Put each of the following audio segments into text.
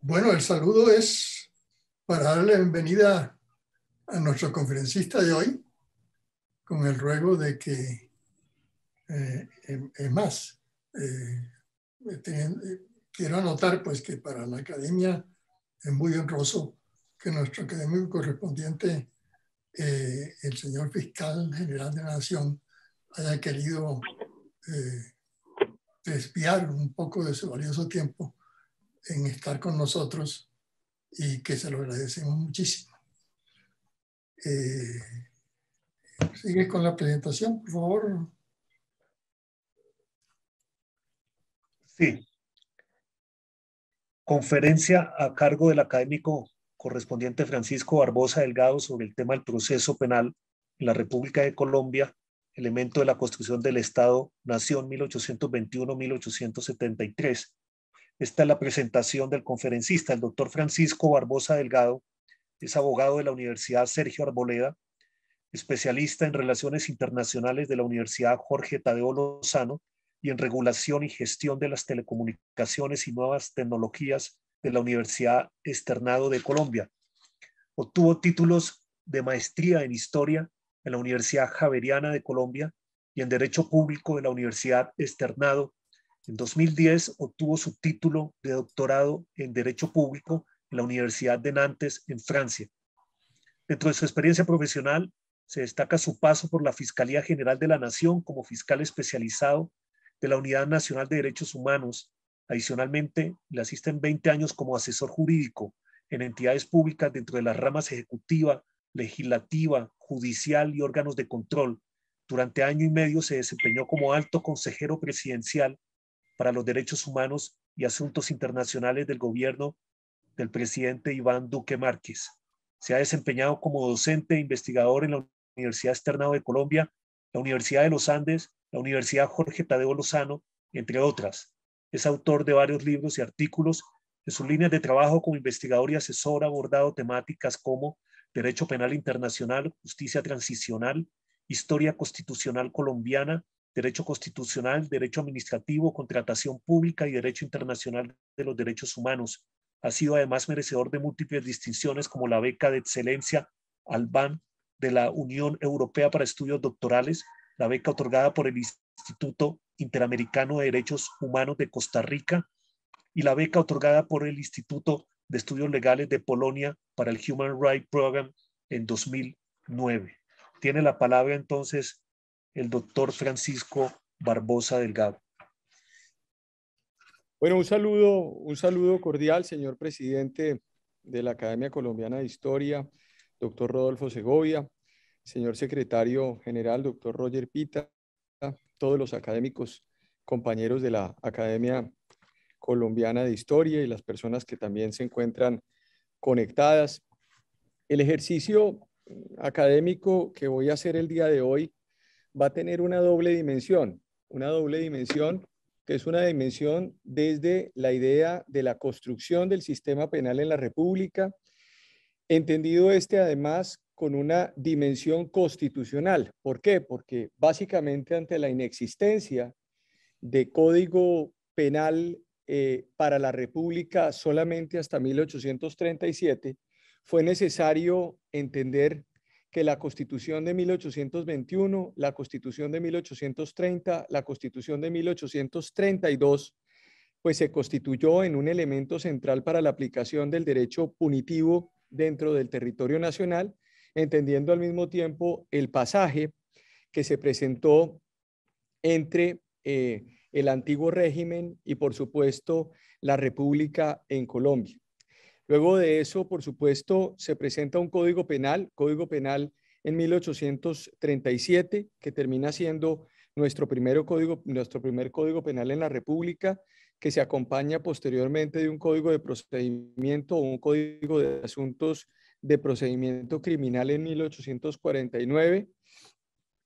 Bueno, el saludo es para darle bienvenida a nuestro conferencista de hoy, con el ruego de que, eh, em, es más, eh, eh, quiero anotar pues que para la academia es muy honroso que nuestro académico correspondiente, el señor fiscal general de la Nación, haya querido desviar un poco de su valioso tiempo en estar con nosotros y que se lo agradecemos muchísimo. Eh, sigue con la presentación, por favor. Sí. Conferencia a cargo del académico correspondiente Francisco Barbosa Delgado sobre el tema del proceso penal en la República de Colombia, elemento de la construcción del Estado-Nación 1821-1873 esta es la presentación del conferencista, el doctor Francisco Barbosa Delgado, es abogado de la Universidad Sergio Arboleda, especialista en relaciones internacionales de la Universidad Jorge Tadeo Lozano y en regulación y gestión de las telecomunicaciones y nuevas tecnologías de la Universidad Externado de Colombia. Obtuvo títulos de maestría en historia en la Universidad Javeriana de Colombia y en Derecho Público de la Universidad Externado en 2010 obtuvo su título de doctorado en Derecho Público en la Universidad de Nantes, en Francia. Dentro de su experiencia profesional, se destaca su paso por la Fiscalía General de la Nación como fiscal especializado de la Unidad Nacional de Derechos Humanos. Adicionalmente, le asisten 20 años como asesor jurídico en entidades públicas dentro de las ramas ejecutiva, legislativa, judicial y órganos de control. Durante año y medio se desempeñó como alto consejero presidencial para los Derechos Humanos y Asuntos Internacionales del gobierno del presidente Iván Duque Márquez. Se ha desempeñado como docente e investigador en la Universidad Externado de Colombia, la Universidad de los Andes, la Universidad Jorge Tadeo Lozano, entre otras. Es autor de varios libros y artículos. En sus líneas de trabajo como investigador y asesor ha abordado temáticas como Derecho Penal Internacional, Justicia Transicional, Historia Constitucional Colombiana, derecho constitucional, derecho administrativo, contratación pública y derecho internacional de los derechos humanos. Ha sido además merecedor de múltiples distinciones como la beca de excelencia Albán de la Unión Europea para Estudios Doctorales, la beca otorgada por el Instituto Interamericano de Derechos Humanos de Costa Rica y la beca otorgada por el Instituto de Estudios Legales de Polonia para el Human Rights Program en 2009. Tiene la palabra entonces el doctor Francisco Barbosa Delgado. Bueno, un saludo, un saludo cordial, señor presidente de la Academia Colombiana de Historia, doctor Rodolfo Segovia, señor secretario general, doctor Roger Pita, todos los académicos compañeros de la Academia Colombiana de Historia y las personas que también se encuentran conectadas. El ejercicio académico que voy a hacer el día de hoy va a tener una doble dimensión, una doble dimensión que es una dimensión desde la idea de la construcción del sistema penal en la República, entendido este además con una dimensión constitucional. ¿Por qué? Porque básicamente ante la inexistencia de código penal eh, para la República solamente hasta 1837, fue necesario entender que la Constitución de 1821, la Constitución de 1830, la Constitución de 1832, pues se constituyó en un elemento central para la aplicación del derecho punitivo dentro del territorio nacional, entendiendo al mismo tiempo el pasaje que se presentó entre eh, el antiguo régimen y, por supuesto, la República en Colombia. Luego de eso, por supuesto, se presenta un código penal, código penal en 1837, que termina siendo nuestro, código, nuestro primer código penal en la República, que se acompaña posteriormente de un código de procedimiento o un código de asuntos de procedimiento criminal en 1849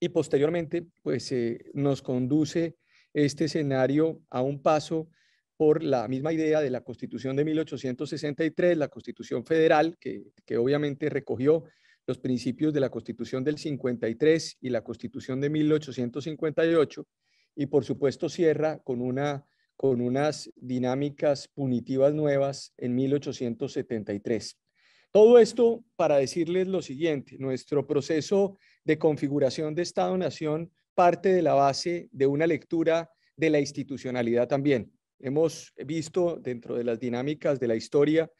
y posteriormente pues eh, nos conduce este escenario a un paso por la misma idea de la Constitución de 1863, la Constitución Federal, que, obviamente recogió los principios de la Constitución del 53 y la Constitución de 1858, y por supuesto cierra con, una, con unas dinámicas punitivas nuevas en 1873. Todo esto para decirles lo siguiente, nuestro proceso de configuración de Estado-Nación parte de la base de una lectura de la institucionalidad también. Hemos visto dentro de las dinámicas de la historia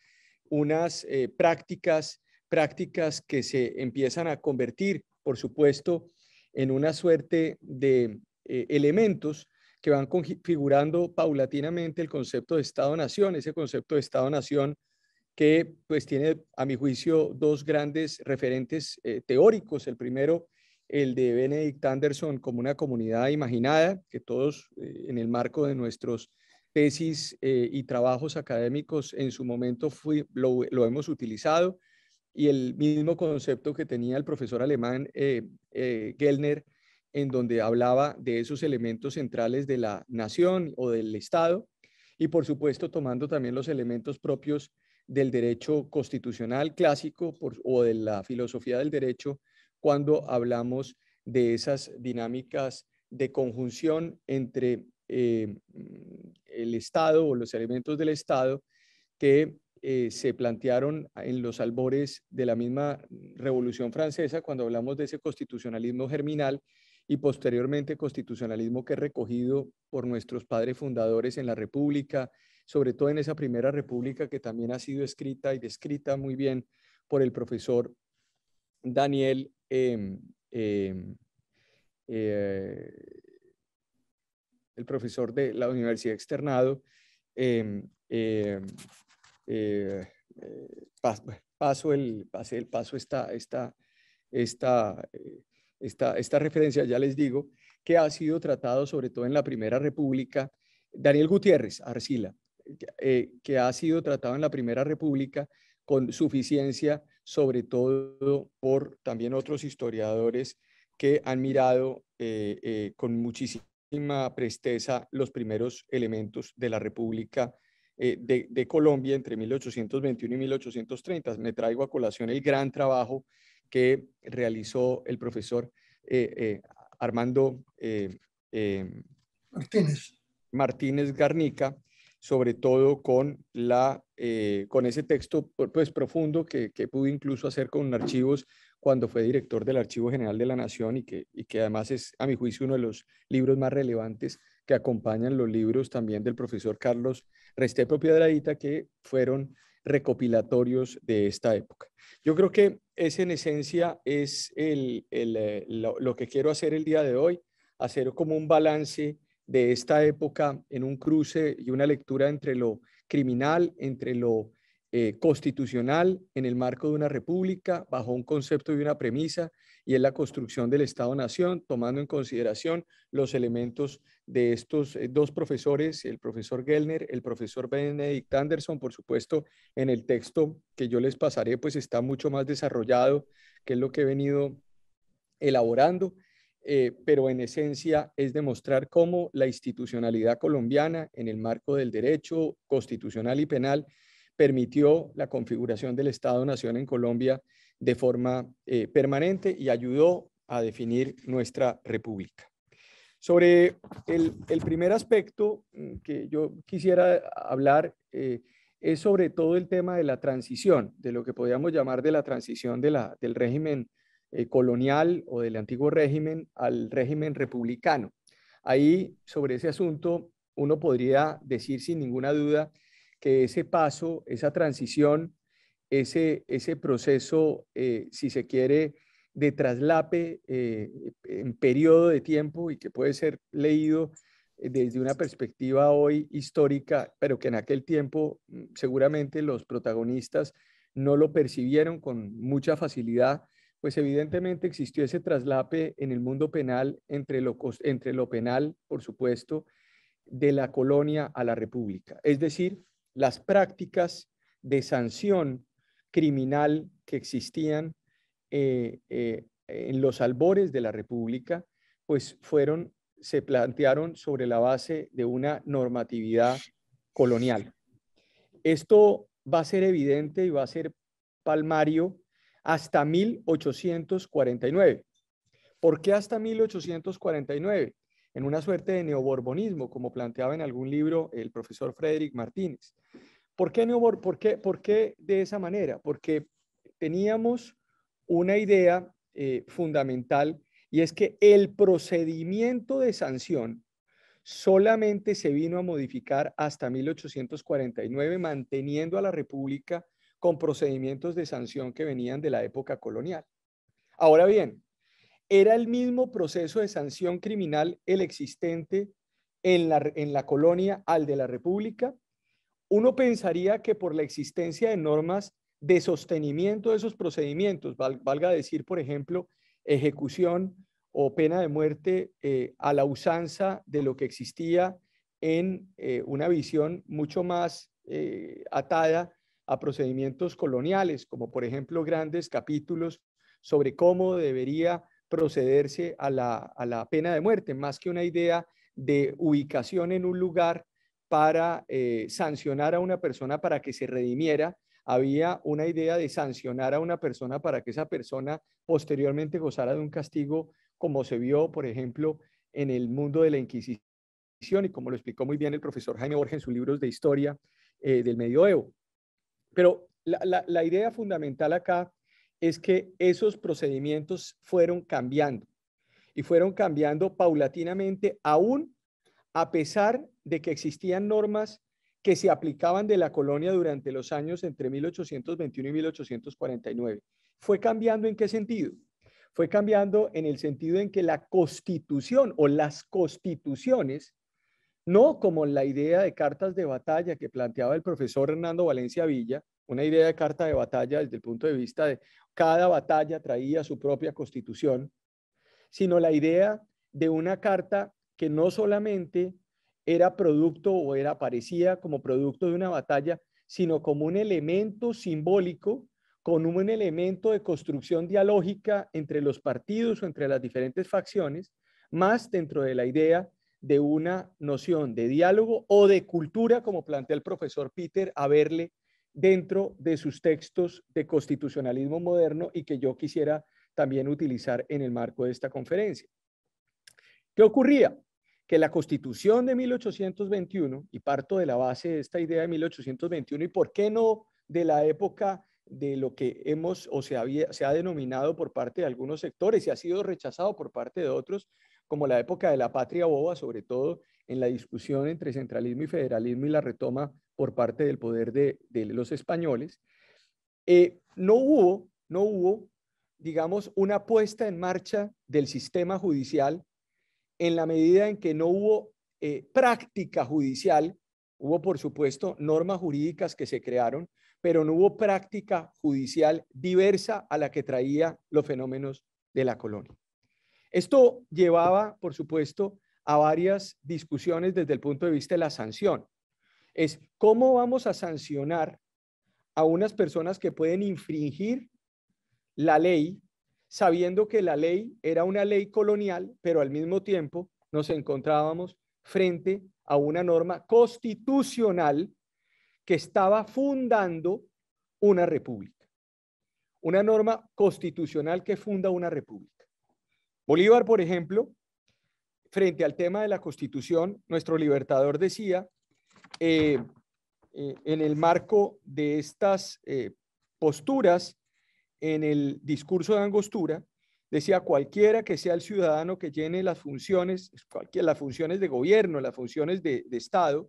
unas eh, prácticas, prácticas que se empiezan a convertir, por supuesto, en una suerte de eh, elementos que van configurando paulatinamente el concepto de Estado-Nación, ese concepto de Estado-Nación que pues tiene, a mi juicio, dos grandes referentes eh, teóricos. El primero, el de Benedict Anderson como una comunidad imaginada, que todos en el marco de nuestros tesis eh, y trabajos académicos en su momento lo, hemos utilizado y el mismo concepto que tenía el profesor alemán eh, eh, Gellner, en donde hablaba de esos elementos centrales de la nación o del Estado y por supuesto tomando también los elementos propios del derecho constitucional clásico o de la filosofía del derecho cuando hablamos de esas dinámicas de conjunción entre eh, el Estado o los elementos del Estado que eh, se plantearon en los albores de la misma Revolución Francesa cuando hablamos de ese constitucionalismo germinal y posteriormente constitucionalismo que es recogido por nuestros padres fundadores en la República, sobre todo en esa primera República que también ha sido escrita y descrita muy bien por el profesor Daniel em, em, eh, el profesor de la Universidad Externado, em, em, eh, eh, paso, el, el paso esta, eh, esta, esta, referencia, ya les digo, que ha sido tratado sobre todo en la Primera República, Daniel Gutiérrez Arcila, que ha sido tratado en la Primera República con suficiencia, sobre todo por también otros historiadores que han mirado con muchísima presteza los primeros elementos de la República eh, de, Colombia entre 1821 y 1830. Me traigo a colación el gran trabajo que realizó el profesor eh, eh, Armando Martínez. Martínez Garnica, sobre todo con, la, con ese texto pues, profundo que, que pude incluso hacer con archivos cuando fue director del Archivo General de la Nación y que, y que además es, a mi juicio, uno de los libros más relevantes que acompañan los libros también del profesor Carlos Restepo Piedradita, que fueron recopilatorios de esta época. Yo creo que ese en esencia es el, el, eh, lo, que quiero hacer el día de hoy, hacer como un balance de esta época en un cruce y una lectura entre lo criminal, entre lo eh, constitucional en el marco de una república, bajo un concepto y una premisa, y es la construcción del Estado-Nación, tomando en consideración los elementos de estos eh, dos profesores, el profesor Gellner, el profesor Benedict Anderson, por supuesto, en el texto que yo les pasaré, pues está mucho más desarrollado, que es lo que he venido elaborando. Eh, pero en esencia es demostrar cómo la institucionalidad colombiana en el marco del derecho constitucional y penal permitió la configuración del Estado-Nación en Colombia de forma eh, permanente y ayudó a definir nuestra república. Sobre el, primer aspecto mm, que yo quisiera hablar eh, es sobre todo el tema de la transición, de lo que podríamos llamar de la transición del régimen eh, colonial o del antiguo régimen al régimen republicano. Ahí, sobre ese asunto, uno podría decir sin ninguna duda que ese paso, esa transición, ese, ese proceso, eh, si se quiere, de traslape eh, en periodo de tiempo y que puede ser leído eh, desde una perspectiva hoy histórica, pero que en aquel tiempo mm, seguramente los protagonistas no lo percibieron con mucha facilidad, pues evidentemente existió ese traslape en el mundo penal entre lo, entre lo penal, por supuesto, de la colonia a la república. Es decir, las prácticas de sanción criminal que existían eh, eh, en los albores de la República, pues fueron, se plantearon sobre la base de una normatividad colonial. Esto va a ser evidente y va a ser palmario hasta 1849. ¿Por qué hasta 1849? en una suerte de neoborbonismo, como planteaba en algún libro el profesor Frederick Martínez. ¿Por qué, por qué, por qué de esa manera? Porque teníamos una idea eh, fundamental y es que el procedimiento de sanción solamente se vino a modificar hasta 1849, manteniendo a la República con procedimientos de sanción que venían de la época colonial. Ahora bien, era el mismo proceso de sanción criminal el existente en la, colonia al de la República. Uno pensaría que por la existencia de normas de sostenimiento de esos procedimientos, valga decir, por ejemplo, ejecución o pena de muerte eh, a la usanza de lo que existía en eh, una visión mucho más eh, atada a procedimientos coloniales, como por ejemplo grandes capítulos sobre cómo debería procederse a la, a la pena de muerte, más que una idea de ubicación en un lugar para eh, sancionar a una persona para que se redimiera, había una idea de sancionar a una persona para que esa persona posteriormente gozara de un castigo, como se vio, por ejemplo, en el mundo de la Inquisición y como lo explicó muy bien el profesor Jaime Borges en sus libros de historia eh, del medioevo. Pero la idea fundamental acá es que esos procedimientos fueron cambiando y fueron cambiando paulatinamente, aún a pesar de que existían normas que se aplicaban de la colonia durante los años entre 1821 y 1849. ¿Fue cambiando en qué sentido? Fue cambiando en el sentido en que la constitución o las constituciones, no como la idea de cartas de batalla que planteaba el profesor Hernando Valencia Villa, una idea de carta de batalla desde el punto de vista de cada batalla traía su propia constitución, sino la idea de una carta que no solamente era producto o era parecía como producto de una batalla, sino como un elemento simbólico, con un elemento de construcción dialógica entre los partidos o entre las diferentes facciones, más dentro de la idea de una noción de diálogo o de cultura, como plantea el profesor Peter verle dentro de sus textos de constitucionalismo moderno y que yo quisiera también utilizar en el marco de esta conferencia. ¿Qué ocurría? Que la constitución de 1821, y parto de la base de esta idea de 1821, y por qué no de la época de lo que hemos o se, ha denominado por parte de algunos sectores y ha sido rechazado por parte de otros, como la época de la patria boba, sobre todo en la discusión entre centralismo y federalismo y la retoma por parte del poder de, los españoles, eh, no hubo, no hubo, digamos, una puesta en marcha del sistema judicial en la medida en que no hubo eh, práctica judicial. Hubo, por supuesto, normas jurídicas que se crearon, pero no hubo práctica judicial diversa a la que traía los fenómenos de la colonia. Esto llevaba, por supuesto, a varias discusiones desde el punto de vista de la sanción. Es cómo vamos a sancionar a unas personas que pueden infringir la ley, sabiendo que la ley era una ley colonial, pero al mismo tiempo nos encontrábamos frente a una norma constitucional que estaba fundando una república. Una norma constitucional que funda una república. Bolívar, por ejemplo, frente al tema de la Constitución, nuestro libertador decía, eh, eh, en el marco de estas eh, posturas, en el discurso de Angostura, decía cualquiera que sea el ciudadano que llene las funciones, las funciones de gobierno, las funciones de, Estado,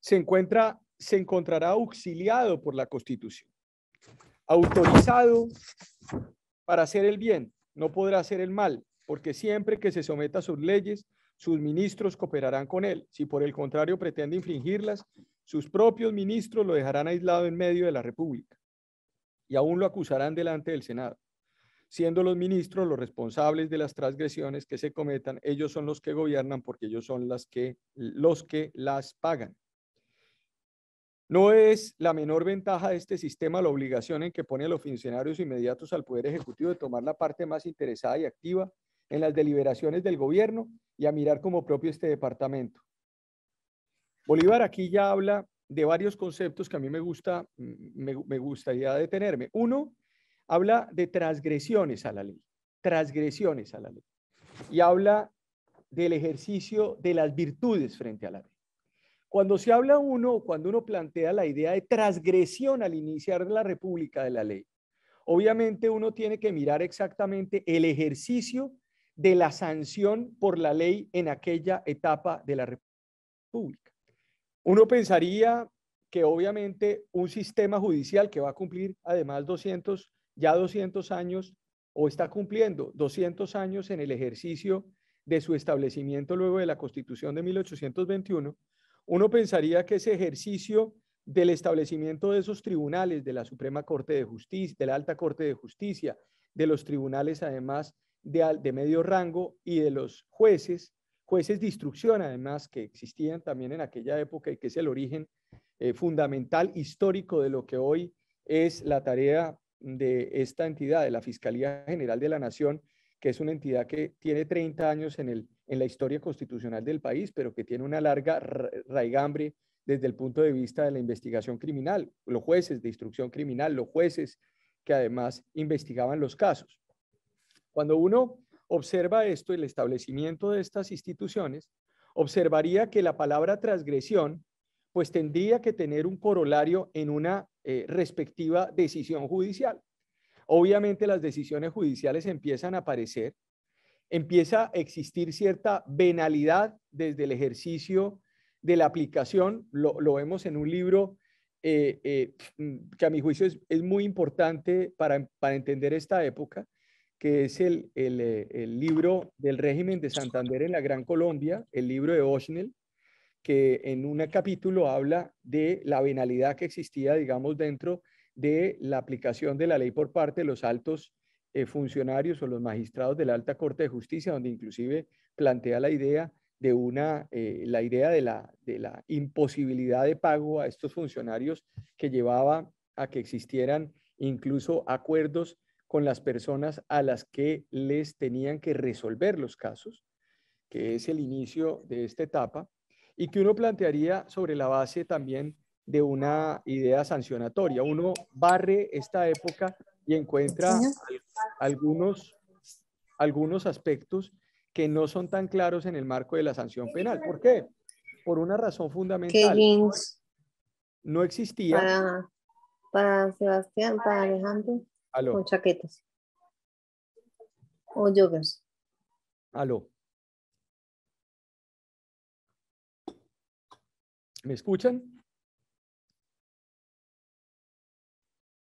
se, encuentra, se encontrará auxiliado por la Constitución, autorizado para hacer el bien, no podrá hacer el mal, porque siempre que se someta a sus leyes, sus ministros cooperarán con él. Si por el contrario pretende infringirlas, sus propios ministros lo dejarán aislado en medio de la República y aún lo acusarán delante del Senado. Siendo los ministros los responsables de las transgresiones que se cometan, ellos son los que gobiernan porque ellos son las que, los que las pagan. No es la menor ventaja de este sistema la obligación en que pone a los funcionarios inmediatos al Poder Ejecutivo de tomar la parte más interesada y activa en las deliberaciones del gobierno y a mirar como propio este departamento. Bolívar aquí ya habla de varios conceptos que a mí me, gusta, me, gustaría detenerme. Uno, habla de transgresiones a la ley, transgresiones a la ley. Y habla del ejercicio de las virtudes frente a la ley. Cuando se habla uno, cuando uno plantea la idea de transgresión al iniciar la república de la ley, obviamente uno tiene que mirar exactamente el ejercicio de la sanción por la ley en aquella etapa de la República. Uno pensaría que obviamente un sistema judicial que va a cumplir además 200, ya 200 años, o está cumpliendo 200 años en el ejercicio de su establecimiento luego de la Constitución de 1821, uno pensaría que ese ejercicio del establecimiento de esos tribunales, de la Suprema Corte de Justicia, de la Alta Corte de Justicia, de los tribunales además de, medio rango y de los jueces, jueces de instrucción además que existían también en aquella época y que es el origen eh, fundamental histórico de lo que hoy es la tarea de esta entidad, de la Fiscalía General de la Nación, que es una entidad que tiene 30 años en la historia constitucional del país, pero que tiene una larga raigambre desde el punto de vista de la investigación criminal, los jueces de instrucción criminal, los jueces que además investigaban los casos. Cuando uno observa esto, el establecimiento de estas instituciones, observaría que la palabra transgresión pues tendría que tener un corolario en una eh, respectiva decisión judicial. Obviamente las decisiones judiciales empiezan a aparecer, empieza a existir cierta venalidad desde el ejercicio de la aplicación, lo, vemos en un libro eh, eh, que a mi juicio es, muy importante para entender esta época, que es eh, el, libro del régimen de Santander en la Gran Colombia, el libro de Osnel que en un capítulo habla de la venalidad que existía, digamos, dentro de la aplicación de la ley por parte de los altos eh, funcionarios o los magistrados de la Alta Corte de Justicia, donde inclusive plantea la idea de una, eh, la idea de la, de la imposibilidad de pago a estos funcionarios que llevaba a que existieran incluso acuerdos con las personas a las que les tenían que resolver los casos, que es el inicio de esta etapa, y que uno plantearía sobre la base también de una idea sancionatoria. Uno barre esta época y encuentra algunos, algunos aspectos que no son tan claros en el marco de la sanción penal. ¿Por qué? Por una razón fundamental. No existía. para Sebastián, para Alejandro. Aló. chaquetas. O joggers. Aló. ¿Me escuchan?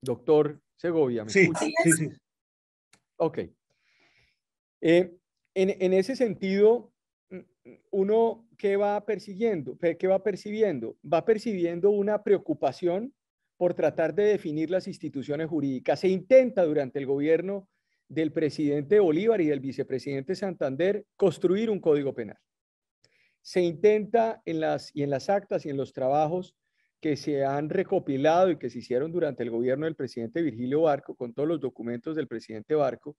Doctor Segovia, ¿me sí, Sí, sí. Ok. Eh, en, en, ese sentido, uno qué va persiguiendo, qué va percibiendo, va percibiendo una preocupación por tratar de definir las instituciones jurídicas. Se intenta durante el gobierno del presidente Bolívar y del vicepresidente Santander construir un código penal. Se intenta en las, y en las actas y en los trabajos que se han recopilado y que se hicieron durante el gobierno del presidente Virgilio Barco, con todos los documentos del presidente Barco,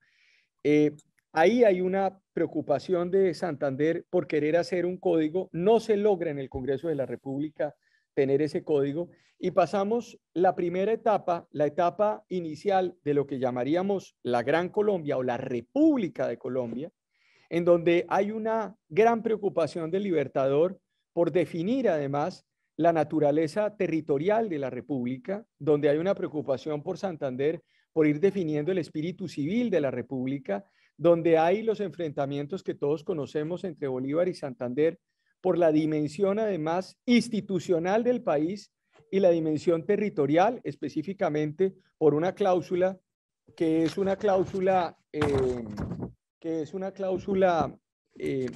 eh, ahí hay una preocupación de Santander por querer hacer un código, no se logra en el Congreso de la República tener ese código y pasamos la primera etapa, la etapa inicial de lo que llamaríamos la Gran Colombia o la República de Colombia, en donde hay una gran preocupación del libertador por definir además la naturaleza territorial de la República, donde hay una preocupación por Santander por ir definiendo el espíritu civil de la República, donde hay los enfrentamientos que todos conocemos entre Bolívar y Santander por la dimensión además institucional del país y la dimensión territorial, específicamente por una cláusula que es una cláusula eh, que es una cláusula eh,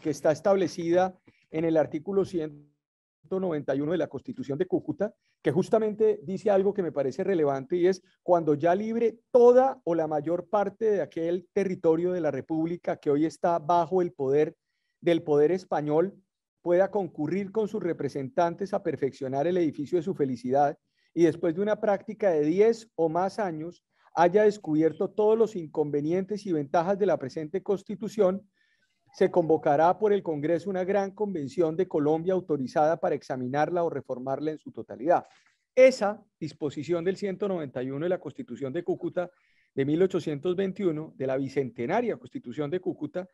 que está establecida en el artículo 191 de la Constitución de Cúcuta, que justamente dice algo que me parece relevante y es cuando ya libre toda o la mayor parte de aquel territorio de la República que hoy está bajo el poder del poder español pueda concurrir con sus representantes a perfeccionar el edificio de su felicidad y después de una práctica de 10 o más años haya descubierto todos los inconvenientes y ventajas de la presente constitución, se convocará por el Congreso una gran convención de Colombia autorizada para examinarla o reformarla en su totalidad. Esa disposición del 191 de la Constitución de Cúcuta de 1821, de la bicentenaria Constitución de Cúcuta,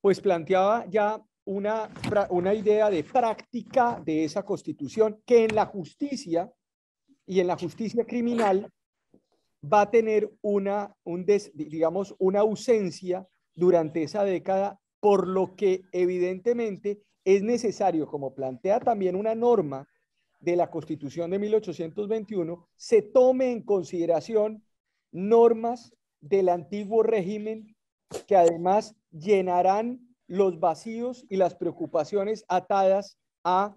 pues planteaba ya una, una idea de práctica de esa constitución que en la justicia y en la justicia criminal va a tener una, un digamos, una ausencia durante esa década, por lo que evidentemente es necesario, como plantea también una norma de la Constitución de 1821, se tome en consideración normas del antiguo régimen que además llenarán los vacíos y las preocupaciones atadas a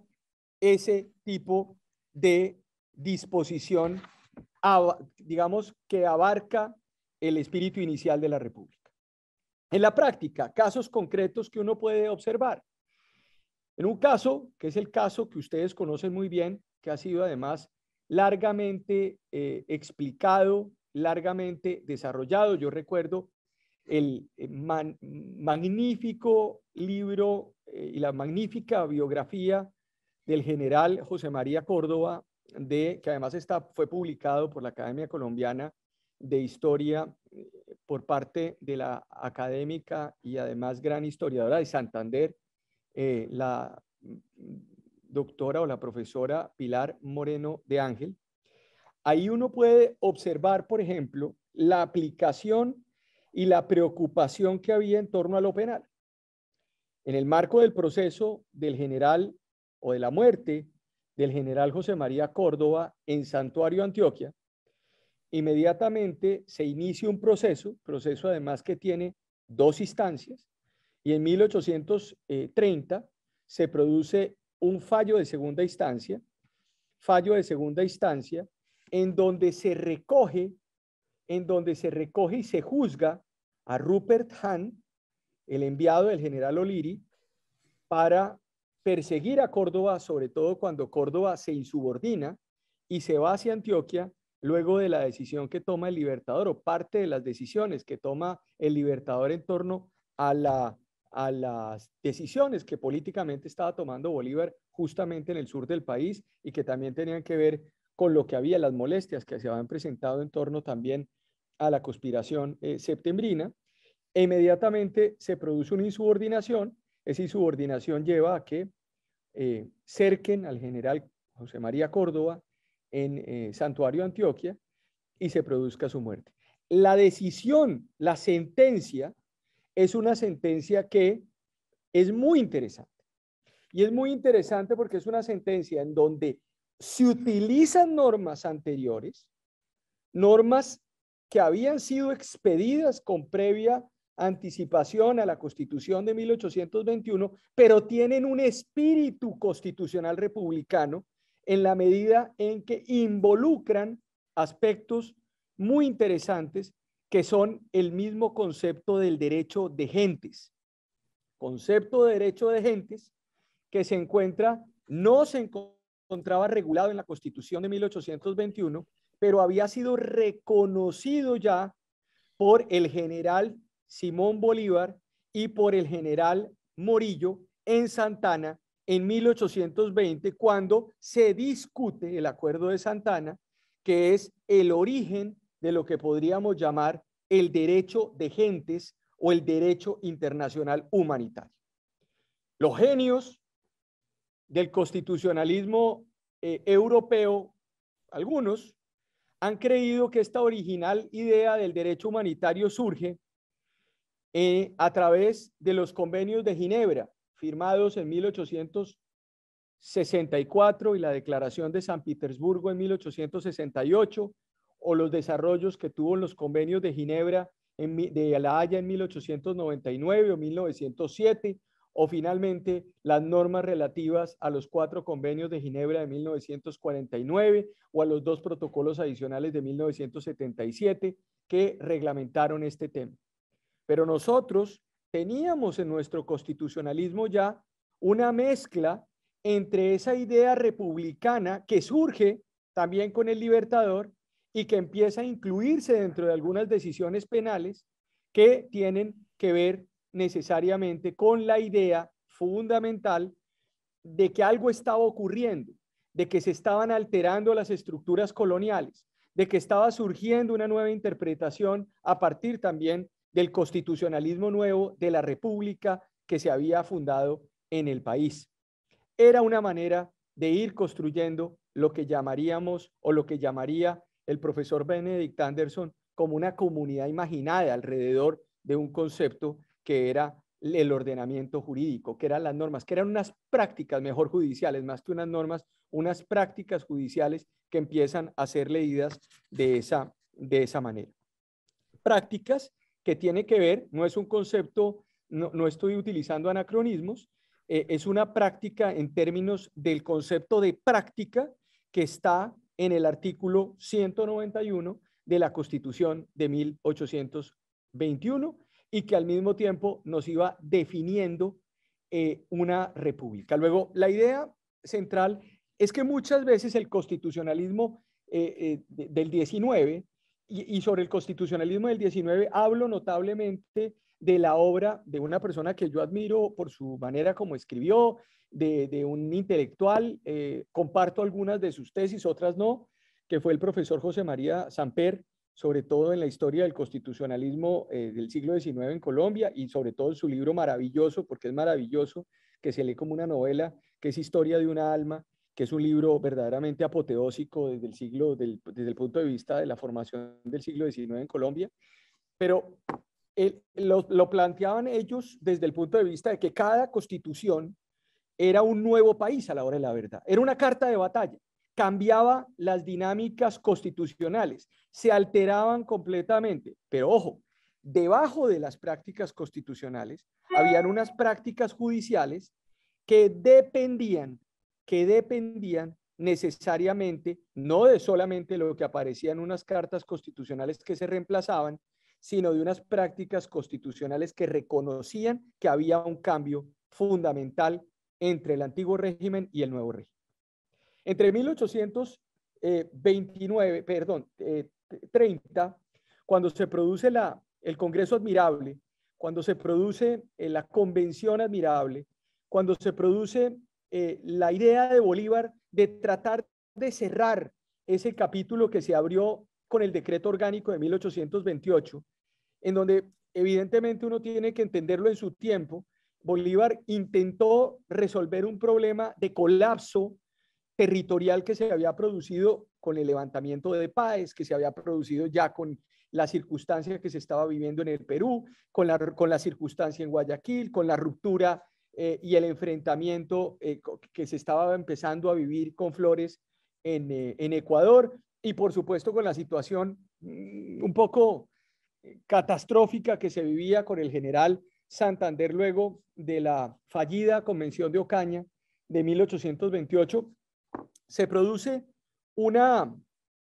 ese tipo de disposición, digamos, que abarca el espíritu inicial de la República. En la práctica, casos concretos que uno puede observar. En un caso, que es el caso que ustedes conocen muy bien, que ha sido además largamente eh, explicado, largamente desarrollado, yo recuerdo el eh, magnífico libro eh, y la magnífica biografía del general José María Córdoba, de, que además está, fue publicado por la Academia Colombiana de Historia eh, por parte de la académica y además gran historiadora de Santander, la doctora o la profesora Pilar Moreno de Ángel. Ahí uno puede observar, por ejemplo, la aplicación y la preocupación que había en torno a lo penal. En el marco del proceso del general o de la muerte del general José María Córdoba en Santuario Antioquia, inmediatamente se inicia un proceso, proceso además que tiene dos instancias, y en 1830 se produce un fallo de segunda instancia, fallo de segunda instancia, en donde se recoge en donde se recoge y se juzga a Rupert Hahn, el enviado del general O'Leary, para perseguir a Córdoba, sobre todo cuando Córdoba se insubordina y se va hacia Antioquia luego de la decisión que toma el libertador o parte de las decisiones que toma el libertador en torno a, a las decisiones que políticamente estaba tomando Bolívar justamente en el sur del país y que también tenían que ver con lo que había, las molestias que se habían presentado en torno también a la conspiración eh, septembrina, e inmediatamente se produce una insubordinación. Esa insubordinación lleva a que eh, cerquen al general José María Córdoba en eh, Santuario Antioquia y se produzca su muerte. La decisión, la sentencia, es una sentencia que es muy interesante. Y es muy interesante porque es una sentencia en donde se utilizan normas anteriores, normas que habían sido expedidas con previa anticipación a la Constitución de 1821, pero tienen un espíritu constitucional republicano en la medida en que involucran aspectos muy interesantes que son el mismo concepto del derecho de gentes. Concepto de derecho de gentes que se encuentra, no se encontraba regulado en la Constitución de 1821, pero había sido reconocido ya por el general Simón Bolívar y por el general Morillo en Santana en 1820, cuando se discute el acuerdo de Santana, que es el origen de lo que podríamos llamar el derecho de gentes o el derecho internacional humanitario. Los genios del constitucionalismo eh, europeo, algunos, han creído que esta original idea del derecho humanitario surge eh, a través de los convenios de Ginebra, firmados en 1864 y la Declaración de San Petersburgo en 1868, o los desarrollos que tuvo los convenios de Ginebra en, de La Haya en 1899 o 1907, o finalmente las normas relativas a los cuatro convenios de Ginebra de 1949 o a los dos protocolos adicionales de 1977 que reglamentaron este tema. Pero nosotros teníamos en nuestro constitucionalismo ya una mezcla entre esa idea republicana que surge también con el Libertador y que empieza a incluirse dentro de algunas decisiones penales que tienen que ver con necesariamente con la idea fundamental de que algo estaba ocurriendo, de que se estaban alterando las estructuras coloniales, de que estaba surgiendo una nueva interpretación a partir también del constitucionalismo nuevo de la República que se había fundado en el país. Era una manera de ir construyendo lo que llamaríamos o lo que llamaría el profesor Benedict Anderson como una comunidad imaginada alrededor de un concepto que era el ordenamiento jurídico, que eran las normas, que eran unas prácticas mejor judiciales, más que unas normas, unas prácticas judiciales que empiezan a ser leídas de esa, de esa manera. Prácticas que tiene que ver, no es un concepto, no, estoy utilizando anacronismos, eh, es una práctica en términos del concepto de práctica que está en el artículo 191 de la Constitución de 1821 y que al mismo tiempo nos iba definiendo eh, una república. Luego, la idea central es que muchas veces el constitucionalismo eh, eh, del 19 y, sobre el constitucionalismo del 19 hablo notablemente de la obra de una persona que yo admiro por su manera como escribió, de, de un intelectual, comparto algunas de sus tesis, otras no, que fue el profesor José María Samper, sobre todo en la historia del constitucionalismo eh, del siglo XIX en Colombia y sobre todo en su libro maravilloso, porque es maravilloso, que se lee como una novela, que es Historia de una alma, que es un libro verdaderamente apoteósico desde el, siglo, desde el punto de vista de la formación del siglo XIX en Colombia. Pero lo planteaban ellos desde el punto de vista de que cada constitución era un nuevo país a la hora de la verdad, era una carta de batalla cambiaba las dinámicas constitucionales, se alteraban completamente. Pero ojo, debajo de las prácticas constitucionales habían unas prácticas judiciales que dependían, que dependían necesariamente, no de solamente lo que aparecía en unas cartas constitucionales que se reemplazaban, sino de unas prácticas constitucionales que reconocían que había un cambio fundamental entre el antiguo régimen y el nuevo régimen. Entre 1829, eh, perdón, 30, eh, cuando se produce la, el Congreso Admirable, cuando se produce eh, la Convención Admirable, cuando se produce la idea de Bolívar de tratar de cerrar ese capítulo que se abrió con el decreto orgánico de 1828, en donde evidentemente uno tiene que entenderlo en su tiempo, Bolívar intentó resolver un problema de colapso territorial que se había producido con el levantamiento de Páez, que se había producido ya con la circunstancia que se estaba viviendo en el Perú, con la, circunstancia en Guayaquil, con la ruptura eh, y el enfrentamiento eh, que se estaba empezando a vivir con Flores en, eh, Ecuador y por supuesto con la situación mm, un poco catastrófica que se vivía con el general Santander luego de la fallida convención de Ocaña de 1828 se produce una,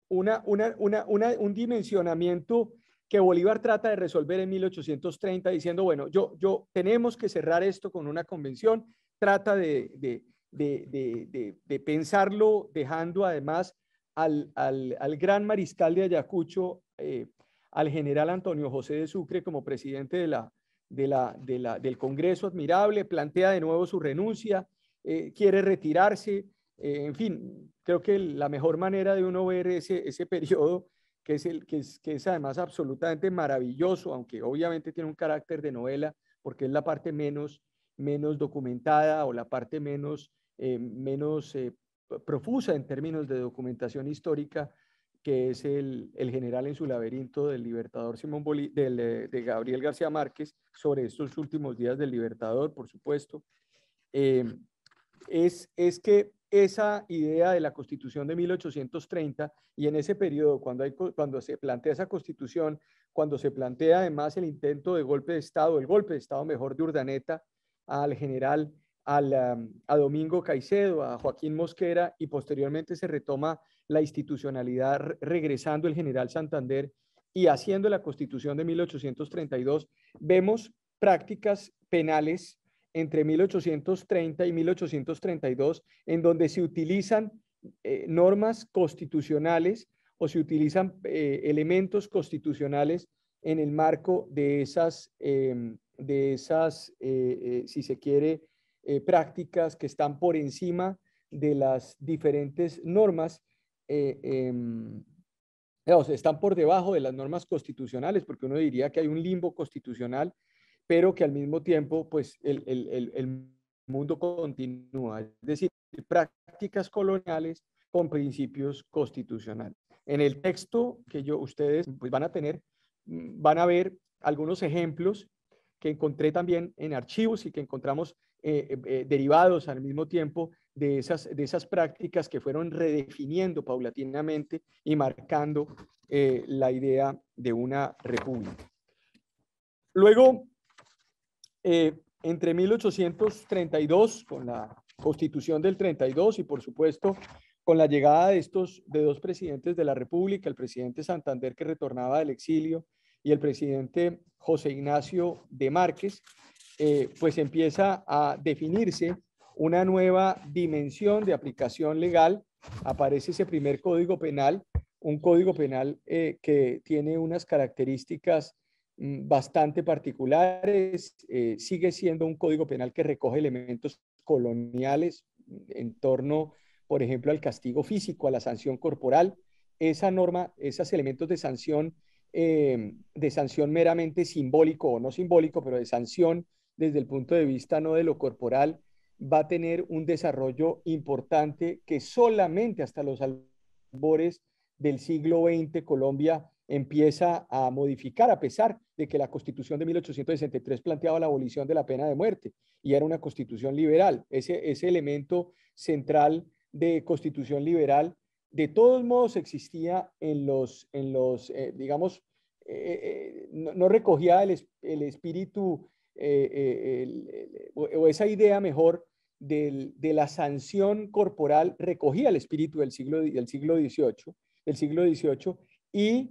un dimensionamiento que Bolívar trata de resolver en 1830 diciendo, bueno, yo, yo tenemos que cerrar esto con una convención, trata de, de, de, de pensarlo dejando además al, al, gran mariscal de Ayacucho, eh, al general Antonio José de Sucre como presidente de la, de la, del Congreso admirable, plantea de nuevo su renuncia, eh, quiere retirarse, eh, en fin, creo que la mejor manera de uno ver ese, ese periodo, que es, el, que, es, que además absolutamente maravilloso, aunque obviamente tiene un carácter de novela, porque es la parte menos, menos documentada o la parte menos, eh, menos eh, profusa en términos de documentación histórica, que es el, general en su laberinto del libertador Simón de Gabriel García Márquez, sobre estos últimos días del libertador, por supuesto. es, es que esa idea de la constitución de 1830 y en ese periodo, cuando, cuando se plantea esa constitución, cuando se plantea además el intento de golpe de Estado, el golpe de Estado mejor de Urdaneta al general, a Domingo Caicedo, a Joaquín Mosquera y posteriormente se retoma la institucionalidad regresando el general Santander y haciendo la constitución de 1832, vemos prácticas penales entre 1830 y 1832, en donde se utilizan eh, normas constitucionales o se utilizan eh, elementos constitucionales en el marco de esas, em, de esas eh, si se quiere, prácticas que están por encima de las diferentes normas em, están por debajo de las normas constitucionales, porque uno diría que hay un limbo constitucional pero que al mismo tiempo, pues, el, el, el, mundo continúa. Es decir, prácticas coloniales con principios constitucionales. En el texto que yo, ustedes pues, van a tener, mm, van a ver algunos ejemplos que encontré también en archivos y que encontramos eh, eh, derivados al mismo tiempo de esas, de esas prácticas que fueron redefiniendo paulatinamente y marcando eh, la idea de una república. Luego, eh, entre 1832, con la constitución del 32 y por supuesto con la llegada de estos de dos presidentes de la República, el presidente Santander que retornaba del exilio y el presidente José Ignacio de Márquez, eh, pues empieza a definirse una nueva dimensión de aplicación legal. Aparece ese primer código penal, un código penal eh, que tiene unas características Mm, bastante particulares. Eh, sigue siendo un código penal que recoge elementos coloniales en torno, por ejemplo, al castigo físico, a la sanción corporal. Esa norma, esos elementos de sanción, eh, de sanción meramente simbólico o no simbólico, pero de sanción desde el punto de vista no de lo corporal, va a tener un desarrollo importante que solamente hasta los albores del siglo XX Colombia empieza a modificar, a pesar de que la constitución de 1863 planteaba la abolición de la pena de muerte y era una constitución liberal. Ese, ese elemento central de constitución liberal, de todos modos, existía en los, en los eh, digamos, eh, eh, no, recogía el, el espíritu o esa idea mejor del, de la sanción corporal, recogía el espíritu del siglo, del siglo del siglo XVIII y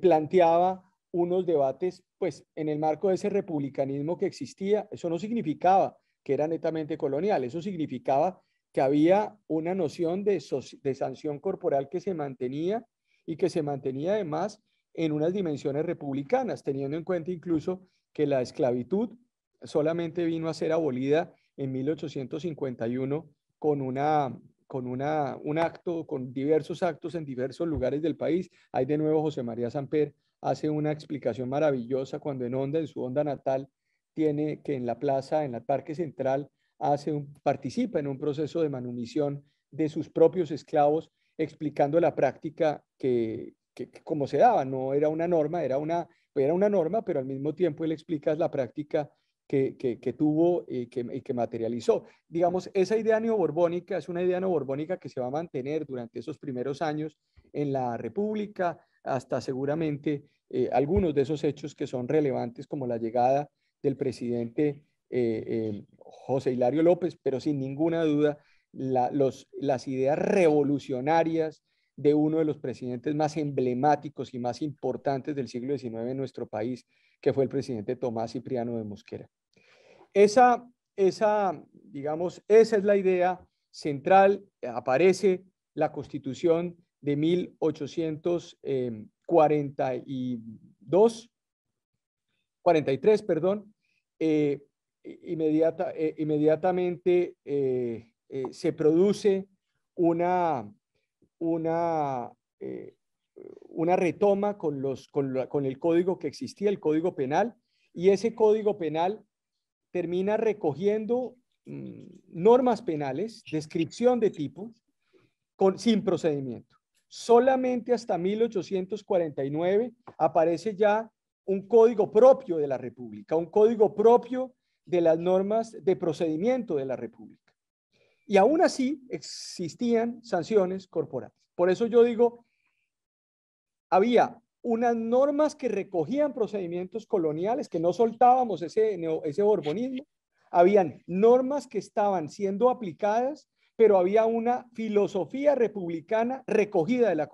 planteaba unos debates, pues en el marco de ese republicanismo que existía, eso no significaba que era netamente colonial, eso significaba que había una noción de, sanción corporal que se mantenía y que se mantenía además en unas dimensiones republicanas, teniendo en cuenta incluso que la esclavitud solamente vino a ser abolida en 1851 con una con un acto, con diversos actos en diversos lugares del país. Hay de nuevo José María Samper hace una explicación maravillosa cuando en Onda, en su Onda natal, tiene que en la plaza, en el Parque Central, participa en un proceso de manumisión de sus propios esclavos, explicando la práctica que, como se daba, no era una norma, era una, era una norma, pero al mismo tiempo él explica la práctica que, tuvo y que, y que, materializó. Digamos, esa idea neoborbónica es una idea neoborbónica que se va a mantener durante esos primeros años en la República, hasta seguramente eh, algunos de esos hechos que son relevantes, como la llegada del presidente eh, eh, José Hilario López, pero sin ninguna duda las ideas revolucionarias de uno de los presidentes más emblemáticos y más importantes del siglo XIX en nuestro país, que fue el presidente Tomás Cipriano de Mosquera. Esa, esa, digamos, esa es la idea central, aparece la constitución de 1842, 43, eh, perdón, eh, inmediata, eh, inmediatamente se produce una, una, una retoma con, los, con, con el código que existía, el código penal, y ese código penal termina recogiendo mm, normas penales, descripción de tipos, con, sin procedimiento. Solamente hasta 1849 aparece ya un código propio de la República, un código propio de las normas de procedimiento de la República. Y aún así existían sanciones corporales. Por eso yo digo, había unas normas que recogían procedimientos coloniales, que no soltábamos ese, ese borbonismo, habían normas que estaban siendo aplicadas pero había una filosofía republicana recogida de, las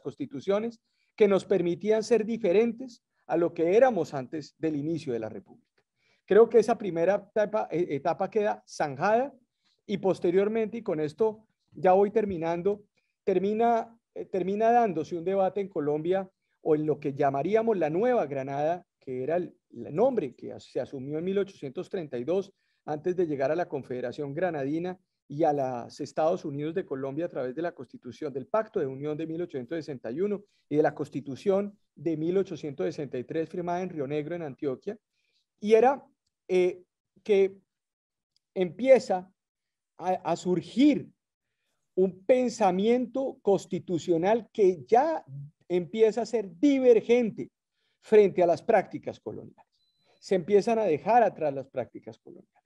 constituciones que nos permitían ser diferentes a lo que éramos antes del inicio de la República. Creo que esa primera etapa, e, queda zanjada y posteriormente, y con esto ya voy terminando, eh, termina, dándose un debate en Colombia o en lo que llamaríamos la Nueva Granada, que era el nombre que se asumió en 1832 antes de llegar a la Confederación Granadina y a los Estados Unidos de Colombia a través de la Constitución, del Pacto de Unión de 1861 y de la Constitución de 1863 firmada en Río Negro, en Antioquia, y era eh, que empieza a surgir un pensamiento constitucional que ya empieza a ser divergente frente a las prácticas coloniales. Se empiezan a dejar atrás las prácticas coloniales.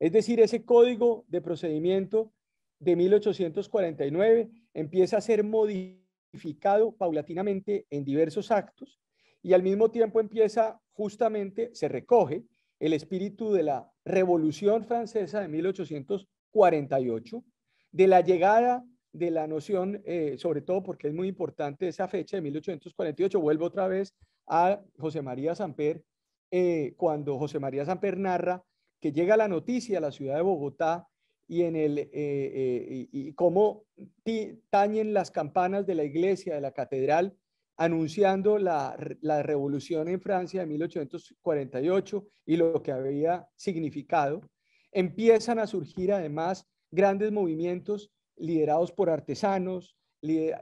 Es decir, ese código de procedimiento de 1849 empieza a ser modificado paulatinamente en diversos actos y al mismo tiempo empieza justamente, se recoge el espíritu de la Revolución Francesa de 1848, de la llegada de la noción, eh, sobre todo porque es muy importante esa fecha de 1848, vuelvo otra vez a José María Samper, eh, cuando José María Samper narra que llega la noticia a la ciudad de Bogotá y, en el, eh, eh, y cómo tañen las campanas de la iglesia, de la catedral, anunciando la, la, revolución en Francia de 1848 y lo que había significado. Empiezan a surgir además grandes movimientos liderados por artesanos,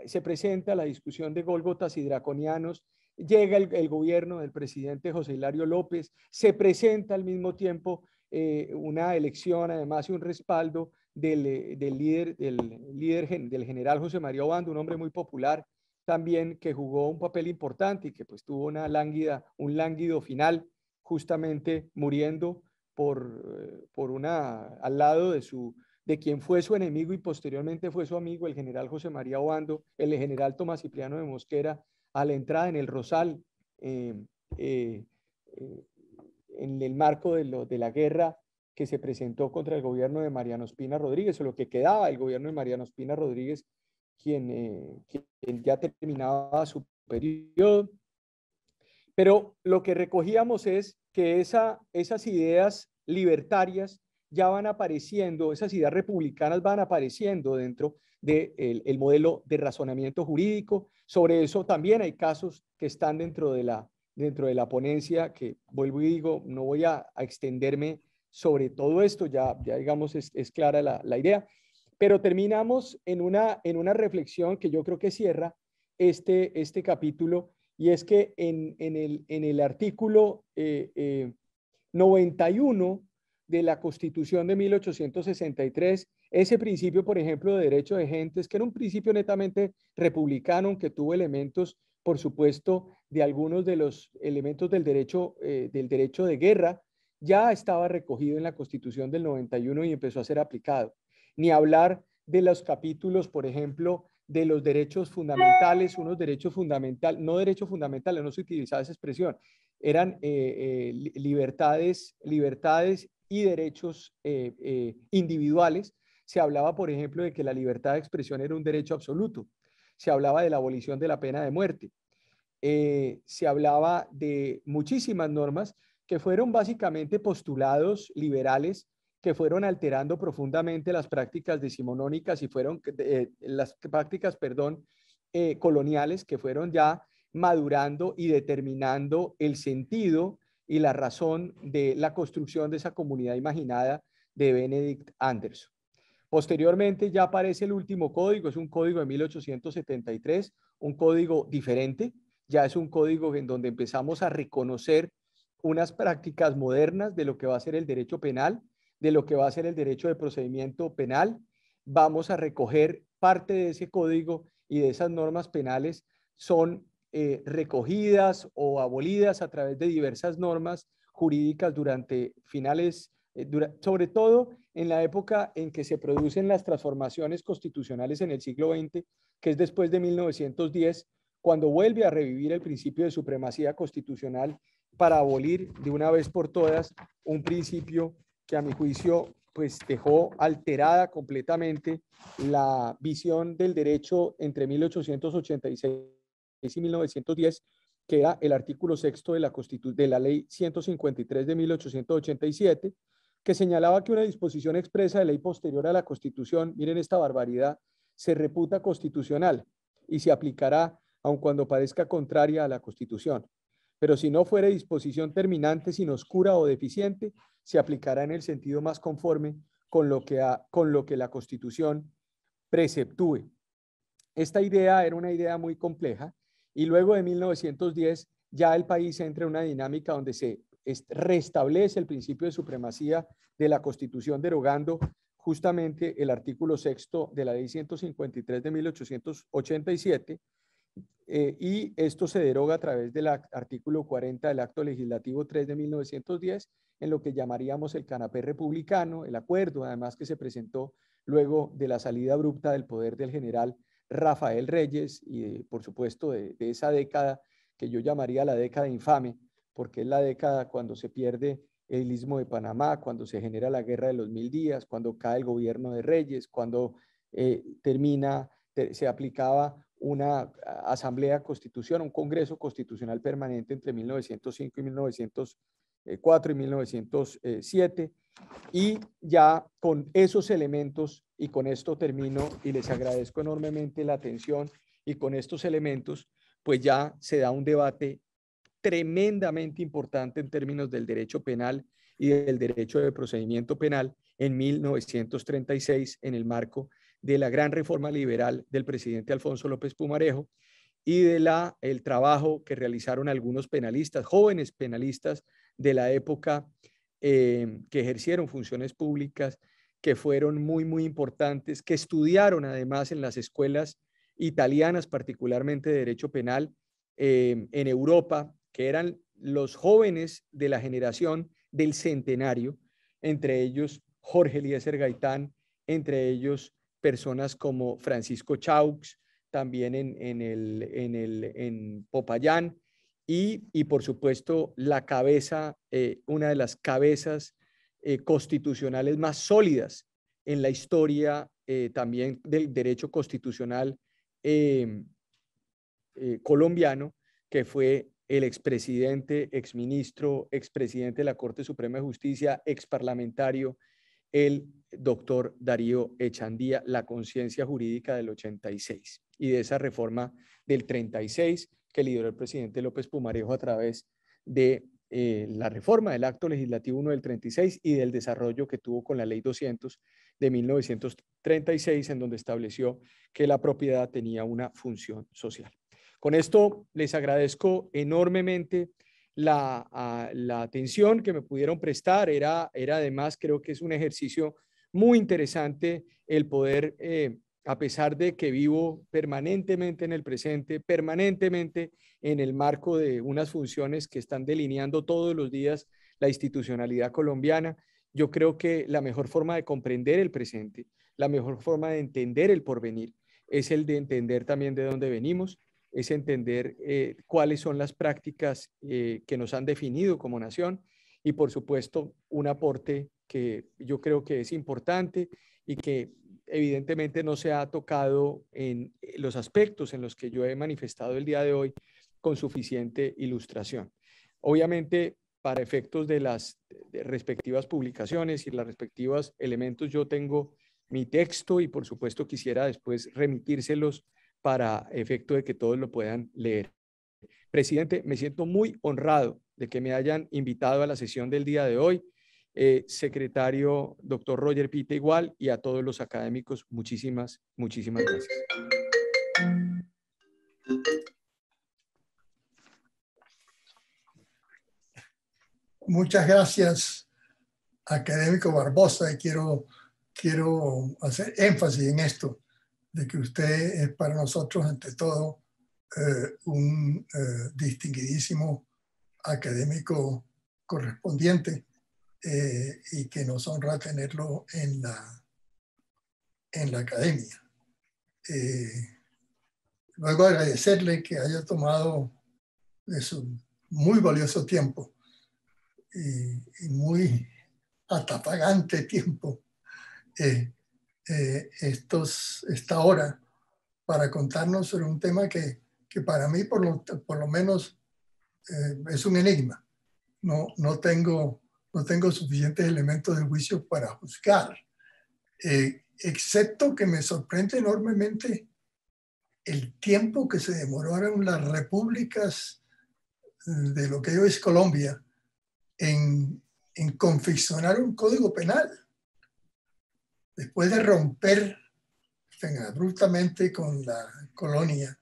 se presenta la discusión de gólgotas y draconianos, llega el, el gobierno del presidente José Hilario López, se presenta al mismo tiempo eh, una elección, además, y un respaldo del, eh, líder, del, líder del general José María Obando, un hombre muy popular también que jugó un papel importante y que pues tuvo una lánguida, un lánguido final, justamente muriendo por, eh, por una, al lado de su, de quien fue su enemigo y posteriormente fue su amigo, el general José María Obando, el general Tomás Cipriano de Mosquera, a la entrada en el Rosal, en el marco de, la guerra que se presentó contra el gobierno de Mariano Espina Rodríguez, o lo que quedaba el gobierno de Mariano Espina Rodríguez, eh, quien, ya terminaba su periodo. Pero lo que recogíamos es que esa, esas ideas libertarias ya van apareciendo, esas ideas republicanas van apareciendo dentro del el modelo de razonamiento jurídico. Sobre eso también hay casos que están dentro de la dentro de la ponencia, que vuelvo y digo, no voy a, extenderme sobre todo esto, ya, ya digamos es, clara la, idea, pero terminamos en una, en una reflexión que yo creo que cierra este, este capítulo, y es que en, el, en el, artículo 91 eh, eh, de la Constitución de 1863, ese principio, por ejemplo, de derecho de gentes, que era un principio netamente republicano, aunque tuvo elementos por supuesto, de algunos de los elementos del derecho, eh, del derecho de guerra, ya estaba recogido en la Constitución del 91 y empezó a ser aplicado. Ni hablar de los capítulos, por ejemplo, de los derechos fundamentales, unos derechos fundamentales, no derechos fundamentales, no se utilizaba esa expresión, eran eh, eh, libertades, libertades y derechos individuales. Se hablaba, por ejemplo, de que la libertad de expresión era un derecho absoluto. Se hablaba de la abolición de la pena de muerte. Eh, se hablaba de muchísimas normas que fueron básicamente postulados liberales que fueron alterando profundamente las prácticas decimonónicas y fueron eh, las prácticas, perdón, eh, coloniales que fueron ya madurando y determinando el sentido y la razón de la construcción de esa comunidad imaginada de Benedict Anderson. Posteriormente ya aparece el último código, es un código de 1873, un código diferente, ya es un código en donde empezamos a reconocer unas prácticas modernas de lo que va a ser el derecho penal, de lo que va a ser el derecho de procedimiento penal. Vamos a recoger parte de ese código y de esas normas penales son eh, recogidas o abolidas a través de diversas normas jurídicas durante finales, eh, sobre todo en la época en que se producen las transformaciones constitucionales en el siglo XX, que es después de 1910, cuando vuelve a revivir el principio de supremacía constitucional para abolir de una vez por todas un principio que a mi juicio pues dejó alterada completamente la visión del derecho entre 1886 y 1910, que era el artículo sexto de la, de la ley 153 de 1887, que señalaba que una disposición expresa de ley posterior a la Constitución, miren esta barbaridad, se reputa constitucional y se aplicará aun cuando parezca contraria a la Constitución. Pero si no fuere disposición terminante, sin oscura o deficiente, se aplicará en el sentido más conforme con lo que, con lo que la Constitución preceptúe. Esta idea era una idea muy compleja y luego de 1910 ya el país entra en una dinámica donde se restablece el principio de supremacía de la Constitución derogando justamente el artículo sexto de la ley 153 de 1887 eh, y esto se deroga a través del artículo 40 del Acto Legislativo 3 de 1910 en lo que llamaríamos el canapé republicano, el acuerdo además que se presentó luego de la salida abrupta del poder del general Rafael Reyes y por supuesto de, esa década que yo llamaría la década infame, porque es la década cuando se pierde el istmo de Panamá, cuando se genera la guerra de los mil días, cuando cae el gobierno de Reyes, cuando eh, termina, se aplicaba una asamblea constitucional, un congreso constitucional permanente entre 1905 y 1904 y 1907. Y ya con esos elementos, y con esto termino y les agradezco enormemente la atención, y con estos elementos, pues ya se da un debate tremendamente importante en términos del derecho penal y del derecho de procedimiento penal en 1936 en el marco de la gran reforma liberal del presidente Alfonso López Pumarejo y de la el trabajo que realizaron algunos penalistas, jóvenes penalistas de la época eh, que ejercieron funciones públicas, que fueron muy, muy importantes, que estudiaron además en las escuelas italianas, particularmente de derecho penal, eh, en Europa, que eran los jóvenes de la generación del centenario, entre ellos Jorge Eliezer Gaitán, entre ellos personas como Francisco Chaux, también en, el, en, Popayán, y, por supuesto la cabeza, eh, una de las cabezas eh, constitucionales más sólidas en la historia eh, también del derecho constitucional colombiano, que fue el expresidente, exministro, expresidente de la Corte Suprema de Justicia, exparlamentario, el doctor Darío Echandía, la conciencia jurídica del 86 y de esa reforma del 36 que lideró el presidente López Pumarejo a través de eh, la reforma del Acto Legislativo 1 del 36 y del desarrollo que tuvo con la Ley 200 de 1936, en donde estableció que la propiedad tenía una función social. Con esto les agradezco enormemente la, atención que me pudieron prestar. era además, creo que es un ejercicio muy interesante el poder, eh, a pesar de que vivo permanentemente en el presente, permanentemente en el marco de unas funciones que están delineando todos los días la institucionalidad colombiana, yo creo que la mejor forma de comprender el presente, la mejor forma de entender el porvenir, es el de entender también de dónde venimos, es entender eh, cuáles son las prácticas eh, que nos han definido como nación y, por supuesto, un aporte que yo creo que es importante y que evidentemente no se ha tocado en eh, los aspectos en los que yo he manifestado el día de hoy con suficiente ilustración. Obviamente, para efectos de las respectivas publicaciones y las respectivas elementos, yo tengo mi texto y por supuesto quisiera después remitírselos para efecto de que todos lo puedan leer. Presidente, me siento muy honrado de que me hayan invitado a la sesión del día de hoy. Eh, secretario doctor Roger Pita igual y a todos los académicos, muchísimas, muchísimas gracias. Muchas gracias, académico Barbosa, y quiero, quiero hacer énfasis en esto, de que usted es para nosotros, ante todo, eh, un eh, distinguidísimo académico correspondiente eh, y que nos honra tenerlo en la, en la academia. Eh, luego agradecerle que haya tomado de su muy valioso tiempo y, muy atapagante tiempo eh, estos, esta hora para contarnos sobre un tema que, que para mí por lo, por lo menos es un enigma. No, no tengo no tengo suficientes elementos de juicio para juzgar, eh, excepto que me sorprende enormemente el tiempo que se demoraron las repúblicas de lo que hoy es Colombia en, en confeccionar un código penal. Después de romper abruptamente con la colonia,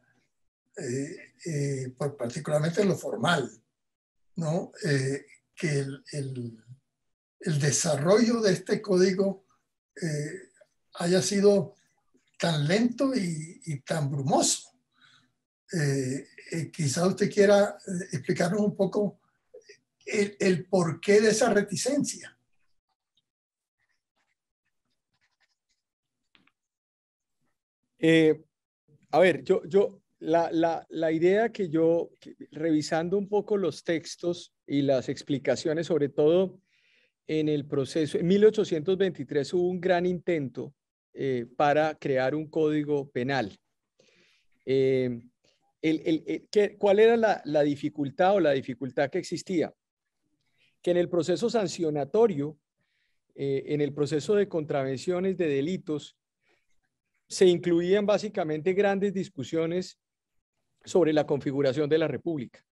eh, eh, por particularmente lo formal, ¿no? que el, el desarrollo de este código eh, haya sido tan lento y, tan brumoso. Quizás eh, eh, quizá usted quiera explicarnos un poco el, porqué de esa reticencia. a ver, yo, yo la, idea que yo, revisando un poco los textos y las explicaciones, sobre todo en el proceso, en 1823 hubo un gran intento eh, para crear un código penal. Eh, ¿Cuál era la, dificultad o la dificultad que existía? Que en el proceso sancionatorio, eh, en el proceso de contravenciones de delitos, se incluían básicamente grandes discusiones sobre la configuración de la República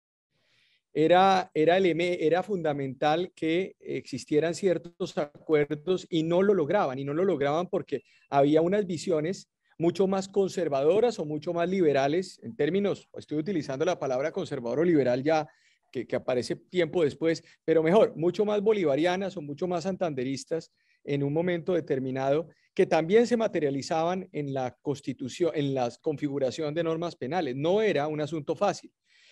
era, era, era fundamental que existieran ciertos acuerdos y no lo lograban, y no lo lograban porque había unas visiones mucho más conservadoras o mucho más liberales, en términos, estoy utilizando la palabra conservador o liberal ya que, que aparece tiempo después, pero mejor, mucho más bolivarianas o mucho más santanderistas en un momento determinado, que también se materializaban en la constitución, en la configuración de normas penales. No era un asunto fácil.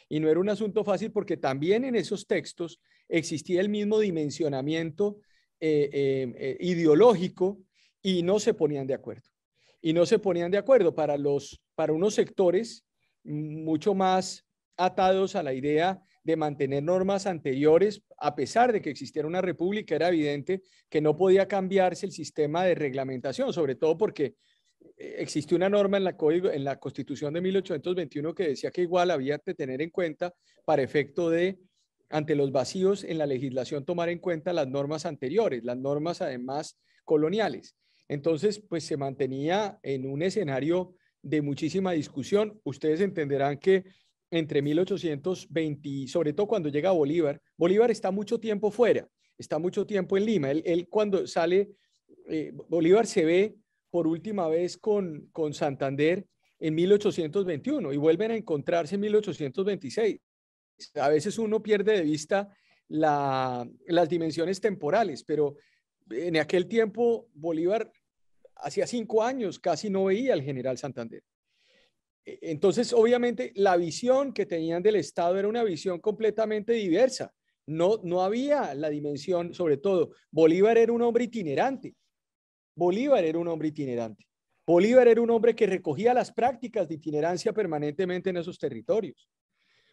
Y no era un asunto fácil porque también en esos textos existía el mismo dimensionamiento eh, em, eh, ideológico y no se ponían de acuerdo. Y no se ponían de acuerdo para, los, para unos sectores mucho más atados a la idea de mantener normas anteriores, a pesar de que existiera una república, era evidente que no podía cambiarse el sistema de reglamentación, sobre todo porque existe una norma en la, código, en la Constitución de 1821 que decía que igual había que tener en cuenta para efecto de, ante los vacíos en la legislación, tomar en cuenta las normas anteriores, las normas además coloniales. Entonces, pues se mantenía en un escenario de muchísima discusión. Ustedes entenderán que entre 1820, sobre todo cuando llega Bolívar, Bolívar está mucho tiempo fuera, está mucho tiempo en Lima. Él, cuando sale, eh, Bolívar se ve por última vez con, Santander en 1821 y vuelven a encontrarse en 1826. A veces uno pierde de vista las dimensiones temporales, pero en aquel tiempo Bolívar hacía cinco años casi no veía al general Santander. E, entonces, obviamente, la visión que tenían del Estado era una visión completamente diversa. No, no había la dimensión, sobre todo, Bolívar era un hombre itinerante Bolívar era un hombre itinerante. Bolívar era un hombre que recogía las prácticas de itinerancia permanentemente en esos territorios.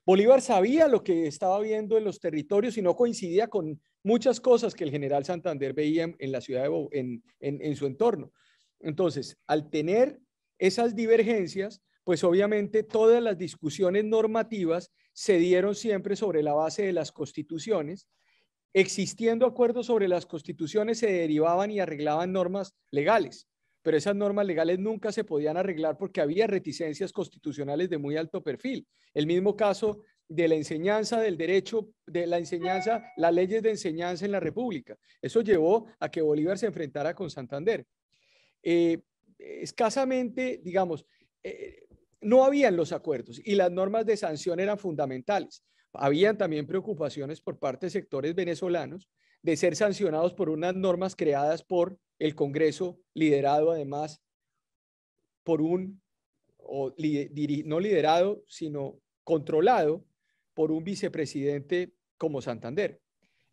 Bolívar sabía lo que estaba viendo en los territorios y no coincidía con muchas cosas que el general Santander veía en, la ciudad de en su entorno. Entonces, al tener esas divergencias, pues obviamente todas las discusiones normativas se dieron siempre sobre la base de las constituciones Existiendo acuerdos sobre las constituciones se derivaban y arreglaban normas legales, pero esas normas legales nunca se podían arreglar porque había reticencias constitucionales de muy alto perfil. El mismo caso de la enseñanza del derecho, de la enseñanza, las leyes de enseñanza en la República. Eso llevó a que Bolívar se enfrentara con Santander. Eh, escasamente, digamos, eh, no habían los acuerdos y las normas de sanción eran fundamentales habían también preocupaciones por parte de sectores venezolanos de ser sancionados por unas normas creadas por el Congreso, liderado además por un, no liderado, sino controlado por un vicepresidente como Santander.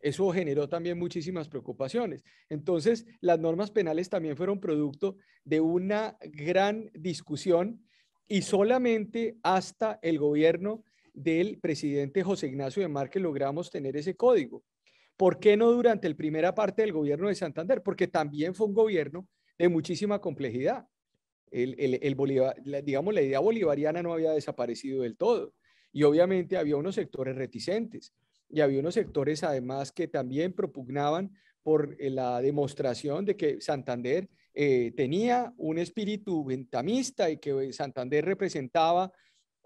Eso generó también muchísimas preocupaciones. Entonces, las normas penales también fueron producto de una gran discusión y solamente hasta el gobierno del presidente José Ignacio de Márquez logramos tener ese código. ¿Por qué no durante la primera parte del gobierno de Santander? Porque también fue un gobierno de muchísima complejidad. El, la, digamos, la idea bolivariana no había desaparecido del todo. Y obviamente había unos sectores reticentes y había unos sectores además que también propugnaban por eh, la demostración de que Santander eh, tenía un espíritu ventamista y que Santander representaba